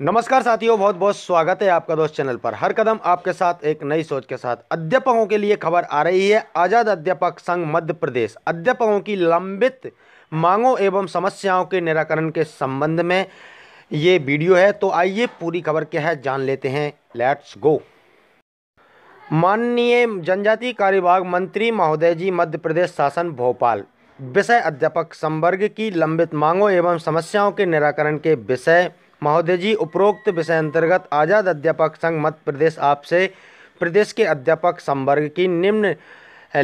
नमस्कार साथियों बहुत बहुत स्वागत है आपका दोस्त चैनल पर हर कदम आपके साथ एक नई सोच के साथ अध्यापकों के लिए खबर आ रही है आज़ाद अध्यापक संघ मध्य प्रदेश अध्यापकों की लंबित मांगों एवं समस्याओं के निराकरण के संबंध में ये वीडियो है तो आइए पूरी खबर क्या है जान लेते हैं लेट्स गो माननीय जनजाति कार्य विभाग मंत्री महोदय जी मध्य प्रदेश शासन भोपाल विषय अध्यापक संवर्ग की लंबित मांगों एवं समस्याओं के निराकरण के विषय महोदय जी उपरोक्त विषय अंतर्गत आज़ाद अध्यापक संघ मध्य प्रदेश आपसे प्रदेश के अध्यापक संवर्ग की निम्न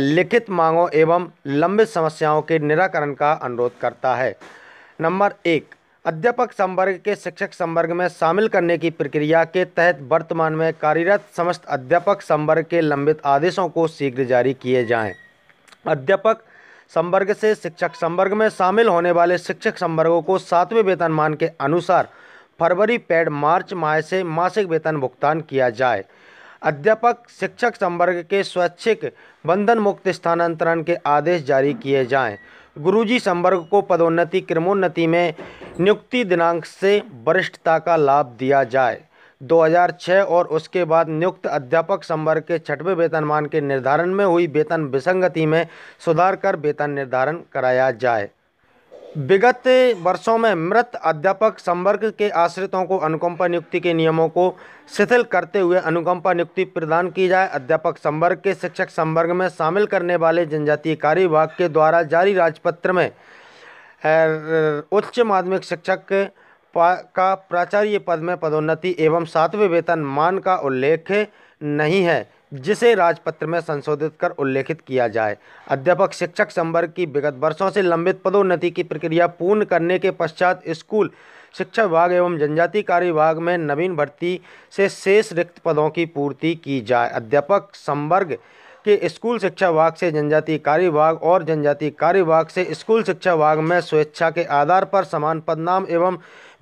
लिखित मांगों एवं लंबित समस्याओं के निराकरण का अनुरोध करता है नंबर एक अध्यापक संवर्ग के शिक्षक संवर्ग में शामिल करने की प्रक्रिया के तहत वर्तमान में कार्यरत समस्त अध्यापक संवर्ग के लंबित आदेशों को शीघ्र जारी किए जाएं। अध्यापक संवर्ग से शिक्षक संवर्ग में शामिल होने वाले शिक्षक संवर्गों को सातवें वेतनमान के अनुसार फरवरी पेड मार्च माह से मासिक वेतन भुगतान किया जाए अध्यापक शिक्षक संवर्ग के स्वैच्छिक बंधन मुक्त स्थानांतरण के आदेश जारी किए जाएं गुरुजी संवर्ग को पदोन्नति क्रमोन्नति में नियुक्ति दिनांक से वरिष्ठता का लाभ दिया जाए 2006 और उसके बाद नियुक्त अध्यापक संवर्ग के छठवें वेतनमान के निर्धारण में हुई वेतन विसंगति में सुधार कर वेतन निर्धारण कराया जाए विगत वर्षों में मृत अध्यापक संवर्ग के आश्रितों को अनुकंपा नियुक्ति के नियमों को शिथिल करते हुए अनुकंपा नियुक्ति प्रदान की जाए अध्यापक संवर्ग के शिक्षक संवर्ग में शामिल करने वाले जनजातीय कार्य विभाग के द्वारा जारी राजपत्र में उच्च माध्यमिक शिक्षक का प्राचार्य पद में पदोन्नति एवं सातवें वेतन मान का उल्लेख नहीं है जिसे राजपत्र में संशोधित कर उल्लेखित किया जाए अध्यापक शिक्षक संवर्ग की विगत वर्षों से लंबित पदोन्नति की प्रक्रिया पूर्ण करने के पश्चात स्कूल शिक्षा विभाग एवं जनजाति कार्य विभाग में नवीन भर्ती से शेष रिक्त पदों की पूर्ति की जाए अध्यापक संवर्ग के स्कूल शिक्षा विभाग से जनजाति कार्य विभाग और जनजाति कार्य विभाग से स्कूल शिक्षा विभाग में स्वेच्छा के आधार पर समान पदनाम एवं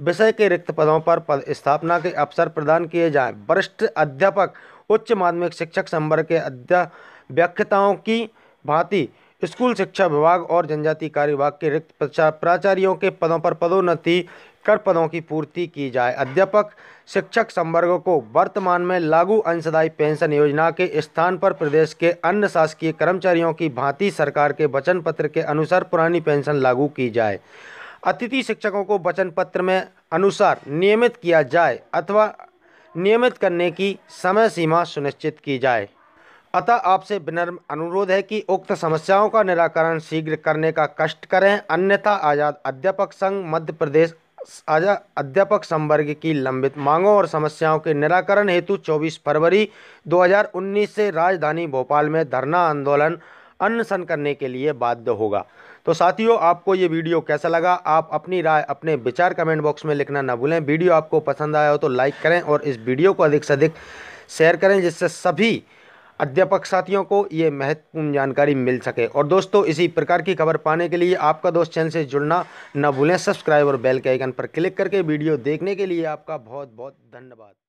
विषय के रिक्त पदों पर पद स्थापना के अवसर प्रदान किए जाएं वरिष्ठ अध्यापक उच्च माध्यमिक शिक्षक संवर्ग के अध्याव्यक्षताओं की भांति स्कूल शिक्षा विभाग और जनजातीय कार्य विभाग के रिक्त प्राचार्यों के पदों पर पदोन्नति कर पदों की पूर्ति की जाए अध्यापक शिक्षक संवर्ग को वर्तमान में लागू अंशदायी पेंशन योजना के स्थान पर प्रदेश के अन्य शासकीय कर्मचारियों की भांति सरकार के वचन पत्र के अनुसार पुरानी पेंशन लागू की जाए अतिथि शिक्षकों को वचन पत्र में अनुसार नियमित किया जाए अथवा नियमित करने की समय सीमा सुनिश्चित की जाए अतः आपसे विनम्र अनुरोध है कि उक्त समस्याओं का निराकरण शीघ्र करने का कष्ट करें अन्यथा आज़ाद अध्यापक संघ मध्य प्रदेश आज़ाद अध्यापक संवर्ग की लंबित मांगों और समस्याओं के निराकरण हेतु 24 फरवरी 2019 से राजधानी भोपाल में धरना आंदोलन अनशन करने के लिए बाध्य होगा तो साथियों आपको ये वीडियो कैसा लगा आप अपनी राय अपने विचार कमेंट बॉक्स में लिखना ना भूलें वीडियो आपको पसंद आया हो तो लाइक करें और इस वीडियो को अधिक से अधिक शेयर करें जिससे सभी अध्यापक साथियों को ये महत्वपूर्ण जानकारी मिल सके और दोस्तों इसी प्रकार की खबर पाने के लिए आपका दोस्त चैनल से जुड़ना न भूलें सब्सक्राइब और बेल के आइकन पर क्लिक करके वीडियो देखने के लिए आपका बहुत बहुत धन्यवाद